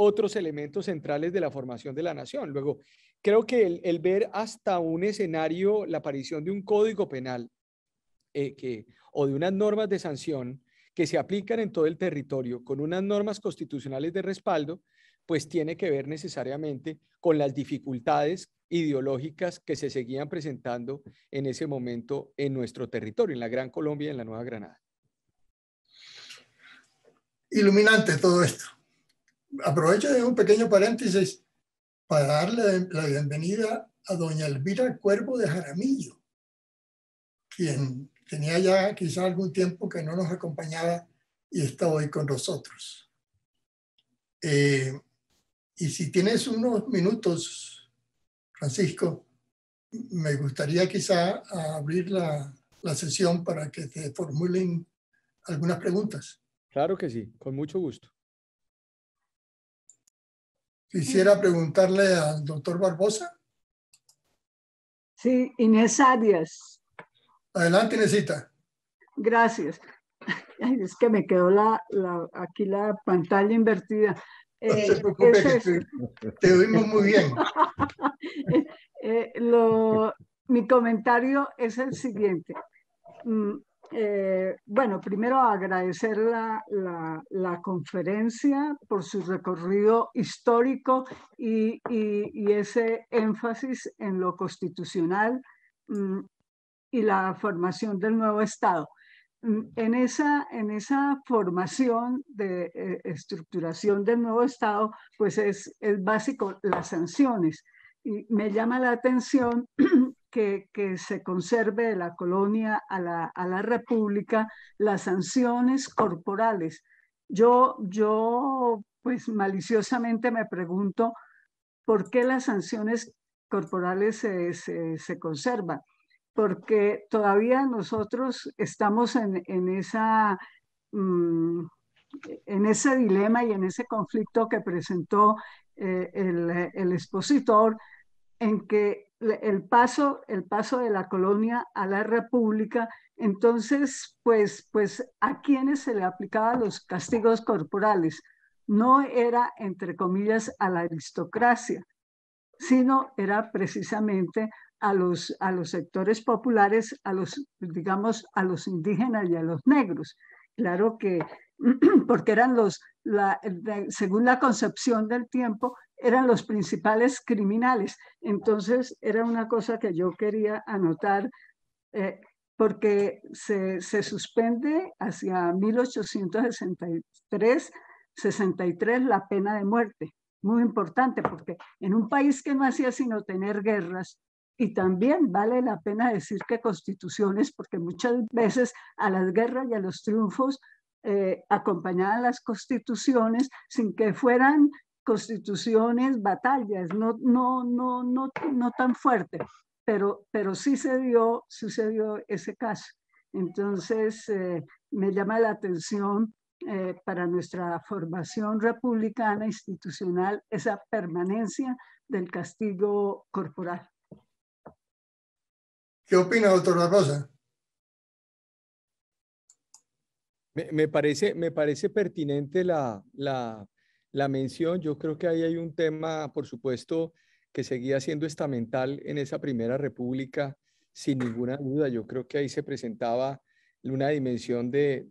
otros elementos centrales de la formación de la nación. Luego, creo que el, ver hasta un escenario la aparición de un código penal eh, o de unas normas de sanción que se aplican en todo el territorio con unas normas constitucionales de respaldo, pues tiene que ver necesariamente con las dificultades ideológicas que se seguían presentando en ese momento en nuestro territorio, en la Gran Colombia y en la Nueva Granada. Iluminante todo esto aprovecho de un pequeño paréntesis para darle la bienvenida a doña Elvira Cuervo de Jaramillo, quien tenía ya quizá algún tiempo que no nos acompañaba y está hoy con nosotros. Eh, y si tienes unos minutos, Francisco, me gustaría quizá abrir la, la sesión para que te formulen algunas preguntas. Claro que sí, con mucho gusto. Quisiera preguntarle al doctor Barbosa. Sí, Inés Arias. Adelante, Inesita. Gracias. es que me quedó la, aquí la pantalla invertida. No se eh, preocupe, te, oímos muy bien. Eh, eh, mi comentario es el siguiente. Mm, eh, bueno, primero agradecer la, conferencia por su recorrido histórico y, ese énfasis en lo constitucional mm, y la formación del nuevo Estado. Mm, en, esa, en esa formación de eh, estructuración del nuevo Estado, pues es, el básico las sanciones. Y me llama la atención que, se conserve de la colonia a la, república las sanciones corporales. Yo, yo, pues maliciosamente me pregunto por qué las sanciones corporales se, conservan, porque todavía nosotros estamos en, esa... Mm, en ese dilema y en ese conflicto que presentó eh, el expositor en que el paso, el paso de la colonia a la república, entonces, pues, pues a quienes se le aplicaban los castigos corporales, no era, entre comillas, a la aristocracia, sino era precisamente a los, a los sectores populares, a los, digamos, a los indígenas y a los negros. Claro que, porque eran los, la, según la concepción del tiempo, eran los principales criminales. Entonces era una cosa que yo quería anotar eh, porque se, se, suspende hacia 1863 63, la pena de muerte. Muy importante porque en un país que no hacía sino tener guerras, y también vale la pena decir que constituciones, porque muchas veces a las guerras y a los triunfos eh, acompañaban las constituciones sin que fueran constituciones, batallas, no, no, no, no, no tan fuerte, pero, pero sí se dio, sucedió ese caso. Entonces, eh, me llama la atención eh, para nuestra formación republicana institucional esa permanencia del castigo corporal. ¿Qué opina, doctora Rosa? Me, me, parece, me parece pertinente la, la, la mención, yo creo que ahí hay un tema, por supuesto, que seguía siendo estamental en esa primera república, sin ninguna duda. Yo creo que ahí se presentaba una dimensión de,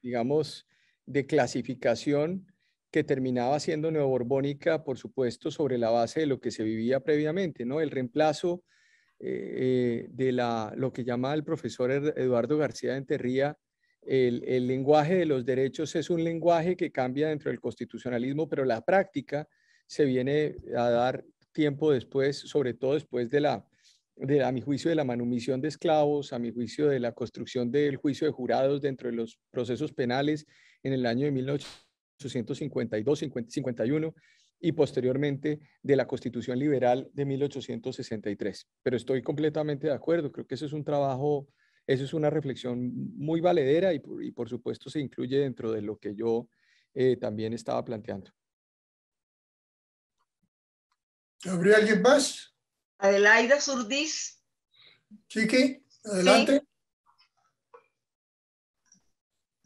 digamos, de clasificación que terminaba siendo neoborbónica, por supuesto, sobre la base de lo que se vivía previamente, ¿no? El reemplazo eh, eh, de la, lo que llama el profesor Eduardo García de Enterría el, lenguaje de los derechos es un lenguaje que cambia dentro del constitucionalismo, pero la práctica se viene a dar tiempo después, sobre todo después de la, a mi juicio, de la manumisión de esclavos, a mi juicio, de la construcción del juicio de jurados dentro de los procesos penales en el año de 1852, 51 y posteriormente de la Constitución Liberal de 1863. Pero estoy completamente de acuerdo, creo que ese es un trabajo eso es una reflexión muy valedera y, por supuesto se incluye dentro de lo que yo eh, también estaba planteando. ¿Habría alguien más? Adelaida Surdiz. Chiqui, adelante.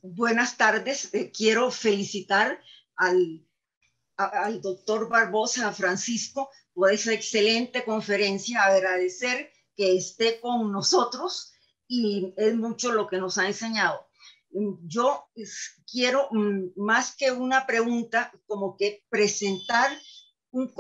Buenas tardes. Eh, quiero felicitar al, al doctor Barbosa, Francisco, por esa excelente conferencia. Agradecer que esté con nosotros y es mucho lo que nos ha enseñado. Mm, yo quiero, mm, más que una pregunta, como que presentar un,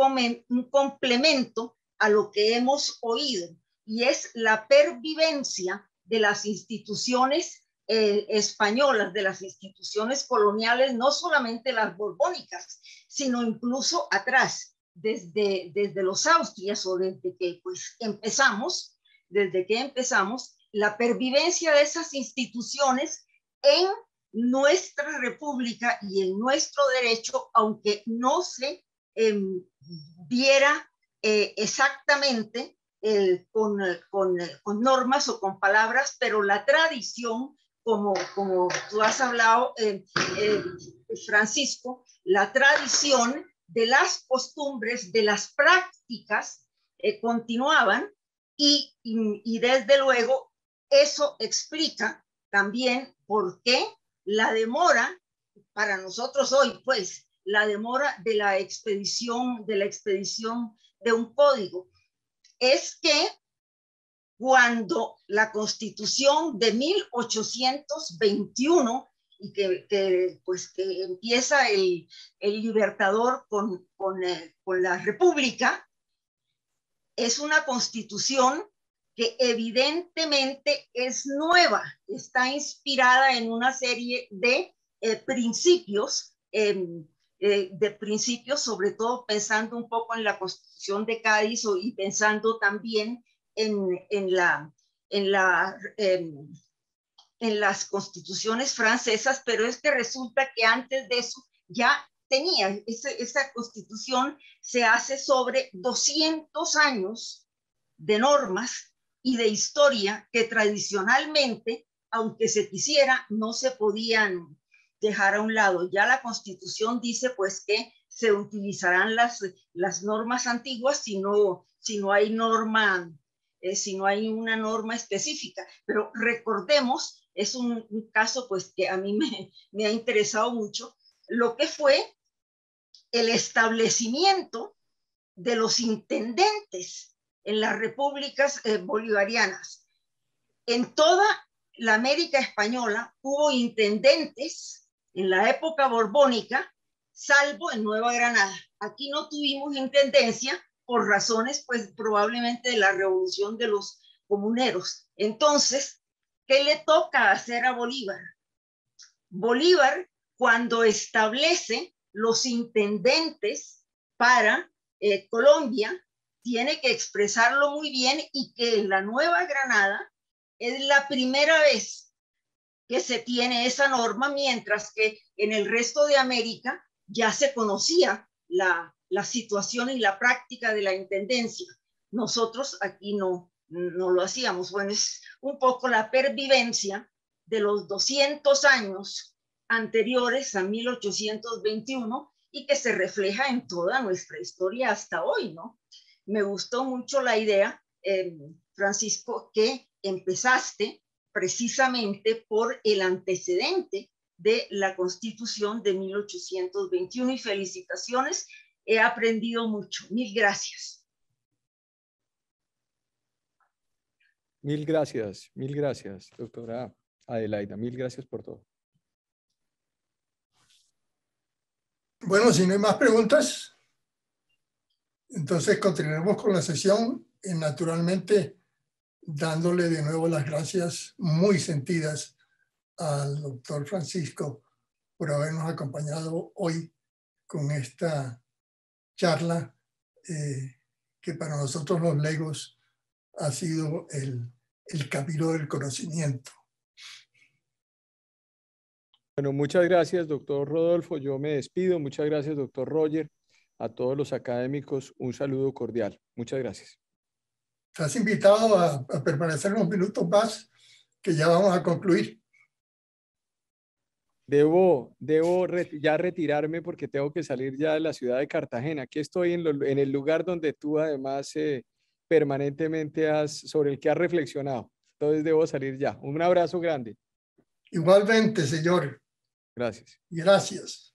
un complemento a lo que hemos oído, y es la pervivencia de las instituciones eh, españolas, de las instituciones coloniales, no solamente las borbónicas, sino incluso atrás, desde, desde los austrias o desde que pues, empezamos, desde que empezamos, la pervivencia de esas instituciones en nuestra república y en nuestro derecho, aunque no se viera em, eh, exactamente con, normas o con palabras, pero la tradición, como, como tú has hablado, eh, eh, Francisco, la tradición de las costumbres, de las prácticas, continuaban y desde luego eso explica también por qué la demora, para nosotros hoy, pues, la demora de la expedición, de la expedición de un código, es que cuando la constitución de 1821 y que, pues que empieza el, libertador con, eh, con, la república, es una constitución que evidentemente es nueva, está inspirada en una serie de eh, principios, em, eh, de principios sobre todo pensando un poco en la Constitución de Cádiz y pensando también en, la, en, la em, en las constituciones francesas, pero es que resulta que antes de eso ya tenía, esa, esa constitución se hace sobre 200 años de normas y de historia que tradicionalmente, aunque se quisiera, no se podían dejar a un lado. Ya la constitución dice pues que se utilizarán las, las normas antiguas si no, si no hay norma, eh, si no hay una norma específica. Pero recordemos, es un, caso pues que a mí me, me ha interesado mucho, lo que fue el establecimiento de los intendentes en las repúblicas eh, bolivarianas. En toda la América española hubo intendentes en la época borbónica, salvo en Nueva Granada. Aquí no tuvimos intendencia por razones, pues probablemente de la revolución de los comuneros. Entonces, ¿qué le toca hacer a Bolívar? Bolívar, cuando establece los intendentes para eh, Colombia, tiene que expresarlo muy bien y que en la Nueva Granada es la primera vez que se tiene esa norma, mientras que en el resto de América ya se conocía la, situación y la práctica de la intendencia. Nosotros aquí no, no lo hacíamos. Bueno, es un poco la pervivencia de los 200 años anteriores a 1821 y que se refleja en toda nuestra historia hasta hoy, ¿no? me gustó mucho la idea, eh, Francisco, que empezaste precisamente por el antecedente de la Constitución de 1821 y felicitaciones, he aprendido mucho. Mil gracias. Mil gracias, mil gracias, doctora Adelaida, mil gracias por todo. Bueno, si no hay más preguntas, entonces continuemos con la sesión y naturalmente dándole de nuevo las gracias muy sentidas al doctor Francisco por habernos acompañado hoy con esta charla eh, que para nosotros los legos ha sido el, el del conocimiento. Bueno, muchas gracias, doctor Rodolfo. Yo me despido. Muchas gracias, doctor Roger a todos los académicos un saludo cordial. Muchas gracias. Estás invitado a, permanecer unos minutos más, que ya vamos a concluir. Debo, debo ya retirarme porque tengo que salir ya de la ciudad de Cartagena. Aquí estoy en, el lugar donde tú además eh, permanentemente has, sobre el que has reflexionado. Entonces debo salir ya. Un abrazo grande. Igualmente, señor. Gracias. Gracias.